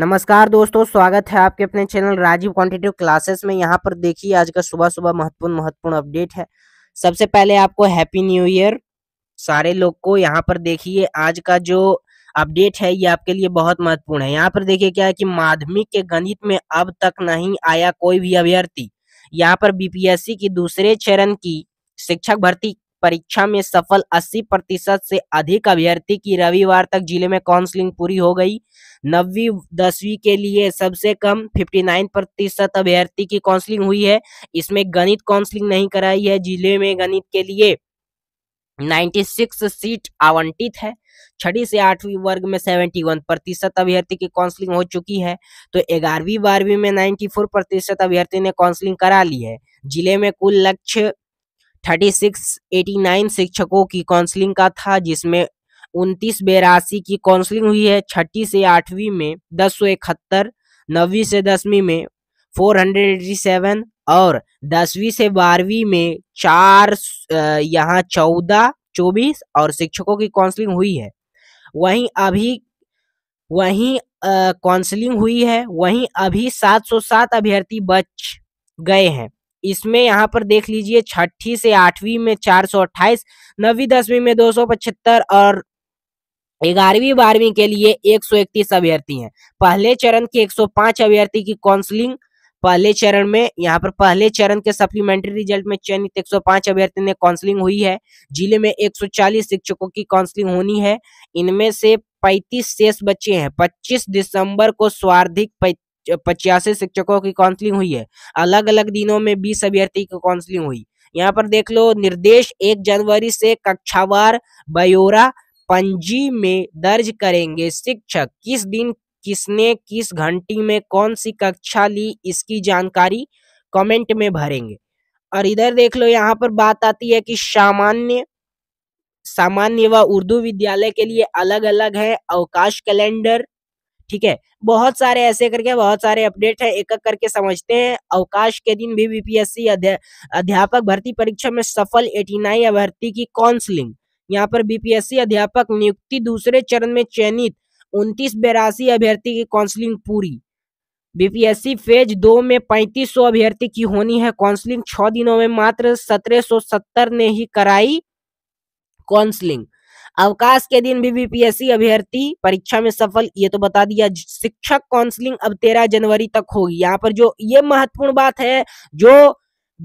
नमस्कार दोस्तों स्वागत है आपके अपने चैनल राजीव क्वांटिटिव क्लासेस में यहाँ पर देखिए आज का सुबह सुबह महत्वपूर्ण महत्वपूर्ण अपडेट है सबसे पहले आपको हैप्पी न्यू ईयर सारे लोग को यहाँ पर देखिए आज का जो अपडेट है ये आपके लिए बहुत महत्वपूर्ण है यहाँ पर देखिए क्या है कि माध्यमिक के गणित में अब तक नहीं आया कोई भी अभ्यर्थी यहाँ पर बीपीएससी की दूसरे चरण की शिक्षक भर्ती परीक्षा में सफल 80 प्रतिशत से अधिक अभ्यर्थी की रविवार तक जिले में काउंसलिंग पूरी हो गई नब्बी दसवीं के लिए सबसे कम 59 प्रतिशत अभ्यर्थी की काउंसलिंग हुई है इसमें गणित काउंसलिंग नहीं कराई है जिले में गणित के लिए 96 सीट आवंटित है छठी से आठवीं वर्ग में 71 प्रतिशत अभ्यर्थी की काउंसलिंग हो चुकी है तो ग्यारहवीं बारहवीं में 94 प्रतिशत अभ्यर्थी ने काउंसलिंग करा ली है जिले में कुल लक्ष्य नाइन शिक्षकों की काउंसलिंग का था जिसमें उनतीस बेरासी की काउंसलिंग हुई है छठी से आठवीं में दस सौ इकहत्तर नवी से दसवीं में फोर हंड्रेड एटी सेवन और दसवीं से बारहवीं में चार यहाँ चौदह चौबीस और शिक्षकों की काउंसलिंग हुई है वहीं अभी वहीं काउंसलिंग हुई है वहीं अभी 707 अभ्यर्थी बच गए हैं इसमें यहाँ पर देख लीजिए छठी से आठवीं में चार सौ अट्ठाईस नवी दसवीं में दो सौ पचहत्तर और ग्यारहवीं बारहवीं के लिए एक सौ इकतीस अभ्यर्थी है पहले चरण के एक सौ पांच अभ्यर्थी की काउंसलिंग पहले चरण में यहाँ पर पहले चरण के सप्लीमेंट्री रिजल्ट में चयनित 105 अभ्यर्थी ने काउंसलिंग हुई है जिले में 140 शिक्षकों की काउंसलिंग होनी है इनमें से 35 शेष बच्चे हैं 25 दिसंबर को स्वार्धिक पचासी शिक्षकों की काउंसलिंग हुई है अलग अलग दिनों में बीस अभ्यर्थी की काउंसलिंग हुई यहाँ पर देख लो निर्देश एक जनवरी से कक्षावार बयोरा पंजी में दर्ज करेंगे शिक्षक किस दिन किसने किस घंटी में कौन सी कक्षा ली इसकी जानकारी कमेंट में भरेंगे और इधर देख लो यहाँ पर बात आती है कि सामान्य सामान्य व उर्दू विद्यालय के लिए अलग अलग है अवकाश कैलेंडर ठीक है बहुत सारे ऐसे करके बहुत सारे अपडेट है एक एक करके समझते हैं अवकाश के दिन भी बीपीएससी अध्या, अध्यापक भर्ती परीक्षा में सफल एटी नाइन अभ्यर्थी की काउंसलिंग यहाँ पर बीपीएससी अध्यापक नियुक्ति दूसरे चरण में चयनित उनतीस बेरासी अभ्यर्थी की काउंसलिंग पूरी बीपीएससी फेज दो में पैंतीस सौ अभ्यर्थी की होनी है काउंसलिंग छह दिनों में मात्र सत्रह ने ही कराई काउंसलिंग अवकाश के दिन भी बीपीएससी अभ्यर्थी परीक्षा में सफल ये तो बता दिया शिक्षक काउंसलिंग अब तेरह जनवरी तक होगी यहाँ पर जो ये महत्वपूर्ण बात है जो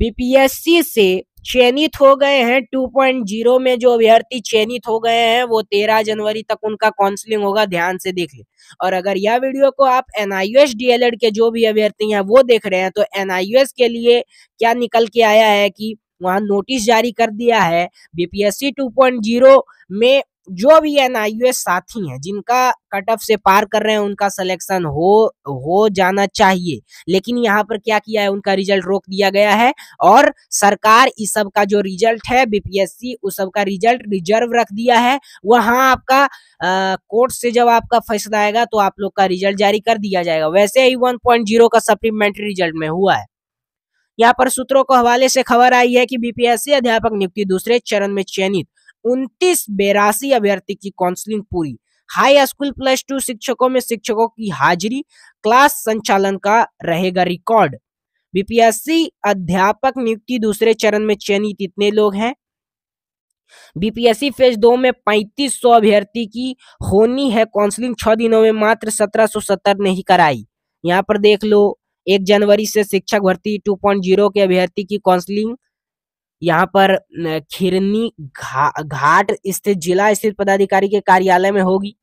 बीपीएससी से चयनित हो गए हैं 2.0 में जो अभ्यर्थी चयनित हो गए हैं वो 13 जनवरी तक उनका काउंसलिंग होगा ध्यान से देख ले और अगर यह वीडियो को आप एन डीएलएड के जो भी अभ्यर्थी हैं वो देख रहे हैं तो एन के लिए क्या निकल के आया है कि वहां नोटिस जारी कर दिया है बीपीएससी 2.0 में जो भी एनआईए साथी हैं जिनका कट ऑफ से पार कर रहे हैं उनका सिलेक्शन हो हो जाना चाहिए लेकिन यहाँ पर क्या किया है उनका रिजल्ट रोक दिया गया है और सरकार इस सब का जो रिजल्ट है बीपीएससी उस सब का रिजल्ट रिजर्व रख दिया है वहाँ आपका कोर्ट से जब आपका फैसला आएगा तो आप लोग का रिजल्ट जारी कर दिया जाएगा वैसे ही वन का सप्लीमेंट्री रिजल्ट में हुआ है यहाँ पर सूत्रों को हवाले से खबर आई है कि बीपीएससी अध्यापक नियुक्ति दूसरे चरण में चयनित उन्तीस बेरासी अभ्यर्थी की काउंसलिंग पूरी हाई स्कूल प्लस टू शिक्षकों में शिक्षकों की हाजिरी क्लास संचालन का रहेगा रिकॉर्ड बीपीएससी अध्यापक नियुक्ति दूसरे चरण में चयनित इतने लोग हैं बीपीएससी फेज दो में सौ अभ्यर्थी की होनी है काउंसलिंग छह दिनों में मात्र सत्रह 1770 ने ही कराई यहाँ पर देख लो एक जनवरी से शिक्षक भर्ती 2.0 के अभ्यर्थी की काउंसलिंग यहाँ पर खिरनी घा, घाट स्थित जिला स्थित पदाधिकारी के कार्यालय में होगी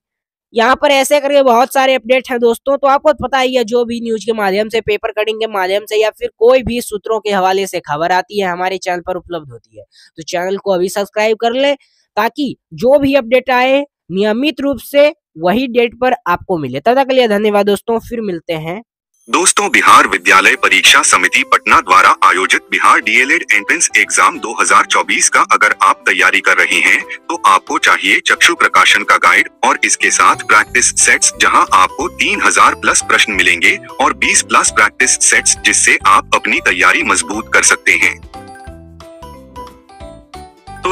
यहाँ पर ऐसे करके बहुत सारे अपडेट हैं दोस्तों तो आपको पता ही है जो भी न्यूज के माध्यम से पेपर कटिंग के माध्यम से या फिर कोई भी सूत्रों के हवाले से खबर आती है हमारे चैनल पर उपलब्ध होती है तो चैनल को अभी सब्सक्राइब कर ले ताकि जो भी अपडेट आए नियमित रूप से वही डेट पर आपको मिले तब तक के लिए धन्यवाद दोस्तों फिर मिलते हैं दोस्तों बिहार विद्यालय परीक्षा समिति पटना द्वारा आयोजित बिहार डीएलएड एंट्रेंस एग्जाम 2024 का अगर आप तैयारी कर रहे हैं तो आपको चाहिए चक्षु प्रकाशन का गाइड और इसके साथ प्रैक्टिस सेट्स जहां आपको 3000 प्लस प्रश्न मिलेंगे और 20 प्लस प्रैक्टिस सेट्स जिससे आप अपनी तैयारी मजबूत कर सकते हैं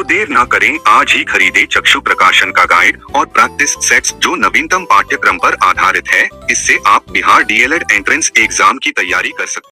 देर ना करें आज ही खरीदे चक्षु प्रकाशन का गाइड और प्रैक्टिस सेट्स जो नवीनतम पाठ्यक्रम पर आधारित है इससे आप बिहार डीएलएड एंट्रेंस एग्जाम की तैयारी कर सकते